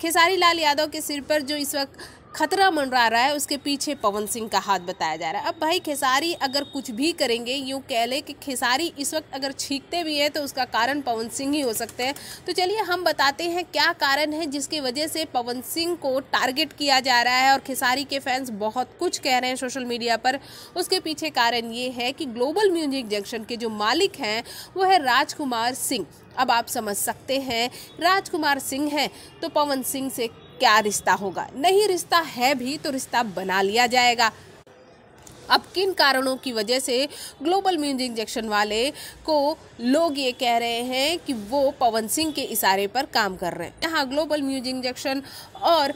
खेसारी लाल यादव के सिर पर जो इस वक्त खतरा मंडरा रहा है उसके पीछे पवन सिंह का हाथ बताया जा रहा है अब भाई खेसारी अगर कुछ भी करेंगे यूँ कह लें कि खेसारी इस वक्त अगर छींकते भी हैं तो उसका कारण पवन सिंह ही हो सकते हैं तो चलिए हम बताते हैं क्या कारण है जिसकी वजह से पवन सिंह को टारगेट किया जा रहा है और खेसारी के फैंस बहुत कुछ कह रहे हैं सोशल मीडिया पर उसके पीछे कारण ये है कि ग्लोबल म्यूजिक जंक्शन के जो मालिक हैं वो है राजकुमार सिंह अब आप समझ सकते हैं राजकुमार सिंह हैं तो पवन सिंह से क्या रिश्ता होगा नहीं रिश्ता है भी तो रिश्ता बना लिया जाएगा अब किन कारणों की वजह से ग्लोबल म्यूजिक इंजेक्शन वाले को लोग ये कह रहे हैं कि वो पवन सिंह के इशारे पर काम कर रहे हैं यहाँ ग्लोबल म्यूजिक इंजेक्शन और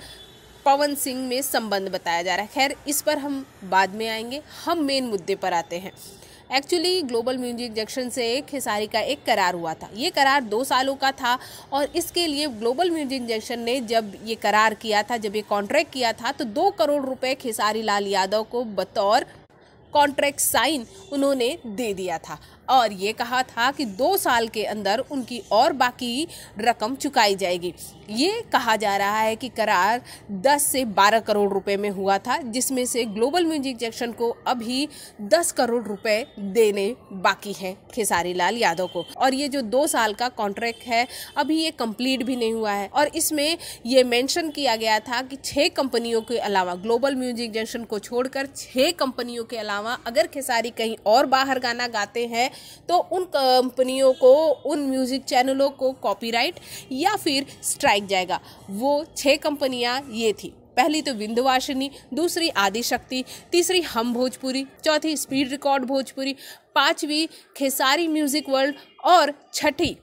पवन सिंह में संबंध बताया जा रहा है खैर इस पर हम बाद में आएंगे हम मेन मुद्दे पर आते हैं एक्चुअली ग्लोबल म्यूजिक जंक्शन से खेसारी का एक करार हुआ था ये करार दो सालों का था और इसके लिए ग्लोबल म्यूजिक जंक्शन ने जब ये करार किया था जब ये कॉन्ट्रैक्ट किया था तो दो करोड़ रुपये खेसारी लाल यादव को बतौर कॉन्ट्रैक्ट साइन उन्होंने दे दिया था और ये कहा था कि दो साल के अंदर उनकी और बाकी रकम चुकाई जाएगी ये कहा जा रहा है कि करार 10 से 12 करोड़ रुपए में हुआ था जिसमें से ग्लोबल म्यूजिक जैक्शन को अभी 10 करोड़ रुपए देने बाकी हैं खेसारी लाल यादव को और ये जो दो साल का कॉन्ट्रैक्ट है अभी ये कंप्लीट भी नहीं हुआ है और इसमें ये मेंशन किया गया था कि छः कंपनियों के अलावा ग्लोबल म्यूजिक जंक्शन को छोड़कर छः कंपनियों के अलावा अगर खेसारी कहीं और बाहर गाना गाते हैं तो उन कंपनियों को उन म्यूज़िक चैनलों को कॉपीराइट या फिर स्ट्राइक जाएगा वो छः कंपनियाँ ये थी पहली तो विंध्यवासिनी दूसरी आदिशक्ति तीसरी हम भोजपुरी चौथी स्पीड रिकॉर्ड भोजपुरी पांचवी खेसारी म्यूज़िक वर्ल्ड और छठी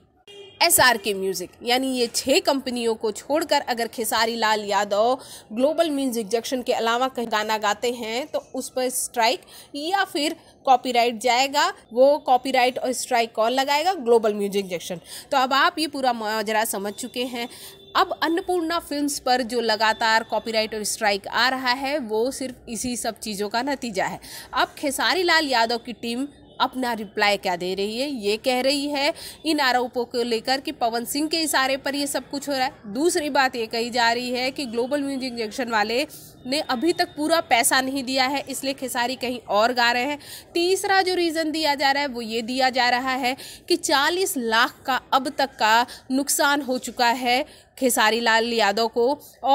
एस आर के म्यूज़िक यानी ये छः कंपनियों को छोड़कर अगर Khesari Lal Yadav global music junction के अलावा कहीं गाना गाते हैं तो उस पर स्ट्राइक या फिर कॉपीराइट जाएगा वो कॉपीराइट और स्ट्राइक कॉल लगाएगा ग्लोबल म्यूज़िक जंक्शन तो अब आप ये पूरा माजरा समझ चुके हैं अब अन्नपूर्णा फिल्म्स पर जो लगातार कॉपीराइट और स्ट्राइक आ रहा है वो सिर्फ इसी सब चीज़ों का नतीजा है अब खेसारी लाल यादव की टीम अपना रिप्लाई क्या दे रही है ये कह रही है इन आरोपों को लेकर कि पवन सिंह के इशारे पर ये सब कुछ हो रहा है दूसरी बात ये कही जा रही है कि ग्लोबल म्यूजिक जंक्शन वाले ने अभी तक पूरा पैसा नहीं दिया है इसलिए खेसारी कहीं और गा रहे हैं तीसरा जो रीज़न दिया जा रहा है वो ये दिया जा रहा है कि 40 लाख का अब तक का नुकसान हो चुका है खेसारी लाल यादव को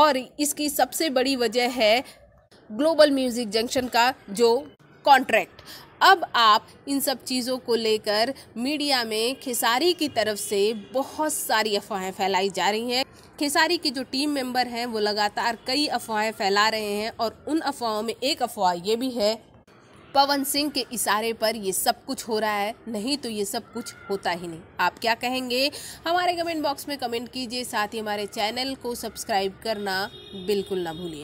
और इसकी सबसे बड़ी वजह है ग्लोबल म्यूज़िक जंक्शन का जो कॉन्ट्रैक्ट अब आप इन सब चीज़ों को लेकर मीडिया में खेसारी की तरफ से बहुत सारी अफवाहें फैलाई जा रही हैं खेसारी की जो टीम मेंबर हैं वो लगातार कई अफवाहें फैला रहे हैं और उन अफवाहों में एक अफवाह ये भी है पवन सिंह के इशारे पर ये सब कुछ हो रहा है नहीं तो ये सब कुछ होता ही नहीं आप क्या कहेंगे हमारे कमेंट बॉक्स में कमेंट कीजिए साथ ही हमारे चैनल को सब्सक्राइब करना बिल्कुल ना भूलिए